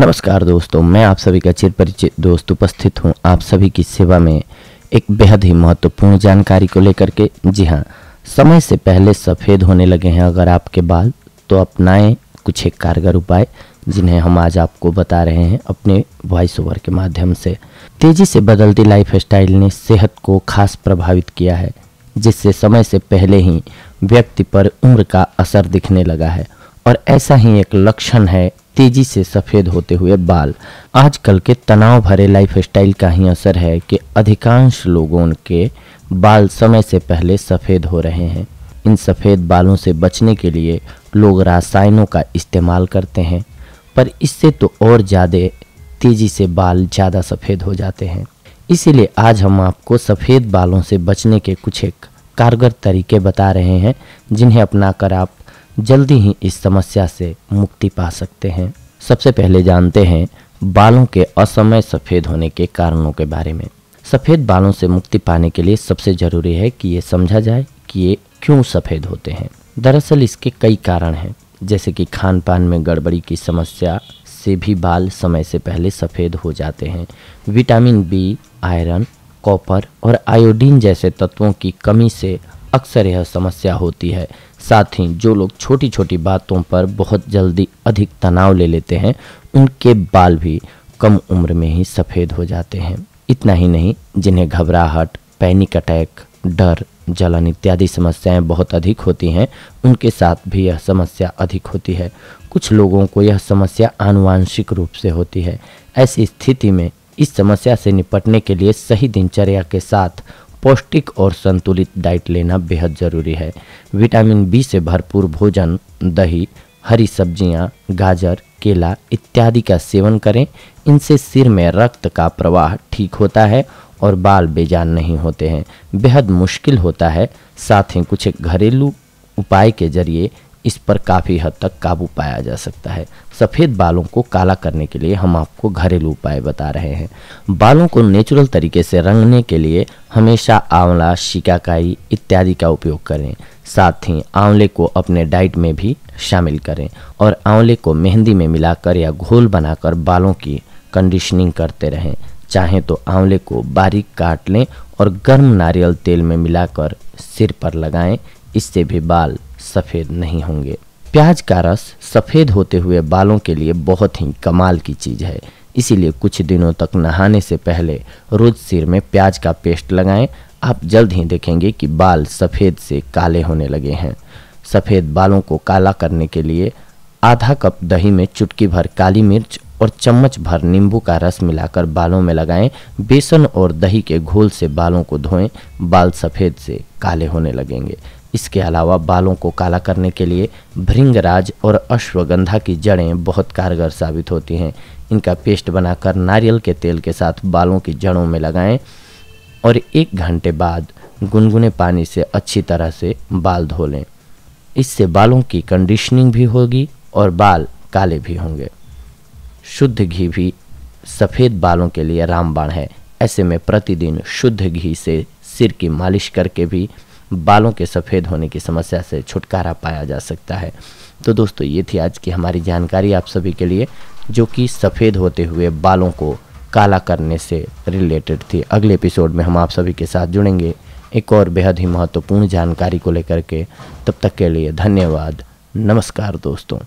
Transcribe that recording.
नमस्कार दोस्तों मैं आप सभी का चिर परिचित दोस्त उपस्थित हूँ आप सभी की सेवा में एक बेहद ही महत्वपूर्ण जानकारी को लेकर के जी हाँ समय से पहले सफ़ेद होने लगे हैं अगर आपके बाल तो अपनाएं कुछ एक कारगर उपाय जिन्हें हम आज आपको बता रहे हैं अपने वॉइस ओवर के माध्यम से तेज़ी से बदलती लाइफ स्टाइल ने सेहत को खास प्रभावित किया है जिससे समय से पहले ही व्यक्ति पर उम्र का असर दिखने लगा है और ऐसा ही एक लक्षण है तेजी से सफ़ेद होते हुए बाल आजकल के तनाव भरे लाइफस्टाइल का ही असर है कि अधिकांश लोगों के बाल समय से पहले सफ़ेद हो रहे हैं इन सफ़ेद बालों से बचने के लिए लोग रासायनों का इस्तेमाल करते हैं पर इससे तो और ज़्यादा तेज़ी से बाल ज़्यादा सफ़ेद हो जाते हैं इसीलिए आज हम आपको सफ़ेद बालों से बचने के कुछ एक कारगर तरीके बता रहे हैं जिन्हें अपनाकर आप जल्दी ही इस समस्या से मुक्ति पा सकते हैं सबसे पहले जानते हैं बालों के असमय सफ़ेद होने के कारणों के बारे में सफ़ेद बालों से मुक्ति पाने के लिए सबसे ज़रूरी है कि ये समझा जाए कि ये क्यों सफ़ेद होते हैं दरअसल इसके कई कारण हैं जैसे कि खान पान में गड़बड़ी की समस्या से भी बाल समय से पहले सफ़ेद हो जाते हैं विटामिन बी आयरन कॉपर और आयोडीन जैसे तत्वों की कमी से अक्सर यह समस्या होती है साथ ही जो लोग छोटी छोटी बातों पर बहुत जल्दी अधिक तनाव ले लेते हैं उनके बाल भी कम उम्र में ही सफ़ेद हो जाते हैं इतना ही नहीं जिन्हें घबराहट पैनिक अटैक डर जलन इत्यादि समस्याएं बहुत अधिक होती हैं उनके साथ भी यह समस्या अधिक होती है कुछ लोगों को यह समस्या आनुवांशिक रूप से होती है ऐसी स्थिति में इस समस्या से निपटने के लिए सही दिनचर्या के साथ पौष्टिक और संतुलित डाइट लेना बेहद ज़रूरी है विटामिन बी से भरपूर भोजन दही हरी सब्जियां, गाजर केला इत्यादि का सेवन करें इनसे सिर में रक्त का प्रवाह ठीक होता है और बाल बेजान नहीं होते हैं बेहद मुश्किल होता है साथ ही कुछ घरेलू उपाय के जरिए इस पर काफ़ी हद तक काबू पाया जा सकता है सफ़ेद बालों को काला करने के लिए हम आपको घरेलू उपाय बता रहे हैं बालों को नेचुरल तरीके से रंगने के लिए हमेशा आंवला शिकाकाई इत्यादि का उपयोग करें साथ ही आंवले को अपने डाइट में भी शामिल करें और आंवले को मेहंदी में मिलाकर या घोल बनाकर बालों की कंडीशनिंग करते रहें चाहें तो आंवले को बारीक काट लें और गर्म नारियल तेल में मिलाकर सिर पर लगाएं इससे भी बाल सफ़ेद नहीं होंगे प्याज का रस सफ़ेद होते हुए बालों के लिए बहुत ही कमाल की चीज़ है इसीलिए कुछ दिनों तक नहाने से पहले रोज़ सिर में प्याज का पेस्ट लगाएं आप जल्द ही देखेंगे कि बाल सफ़ेद से काले होने लगे हैं सफ़ेद बालों को काला करने के लिए आधा कप दही में चुटकी भर काली मिर्च और चम्मच भर नींबू का रस मिलाकर बालों में लगाएं बेसन और दही के घोल से बालों को धोएं बाल सफ़ेद से काले होने लगेंगे इसके अलावा बालों को काला करने के लिए भृंगराज और अश्वगंधा की जड़ें बहुत कारगर साबित होती हैं इनका पेस्ट बनाकर नारियल के तेल के साथ बालों की जड़ों में लगाएं और एक घंटे बाद गुनगुने पानी से अच्छी तरह से बाल धो लें इससे बालों की कंडीशनिंग भी होगी और बाल काले भी होंगे शुद्ध घी भी सफ़ेद बालों के लिए रामबाण है ऐसे में प्रतिदिन शुद्ध घी से सिर की मालिश करके भी बालों के सफ़ेद होने की समस्या से छुटकारा पाया जा सकता है तो दोस्तों ये थी आज की हमारी जानकारी आप सभी के लिए जो कि सफ़ेद होते हुए बालों को काला करने से रिलेटेड थी अगले एपिसोड में हम आप सभी के साथ जुड़ेंगे एक और बेहद ही महत्वपूर्ण जानकारी को लेकर के तब तक के लिए धन्यवाद नमस्कार दोस्तों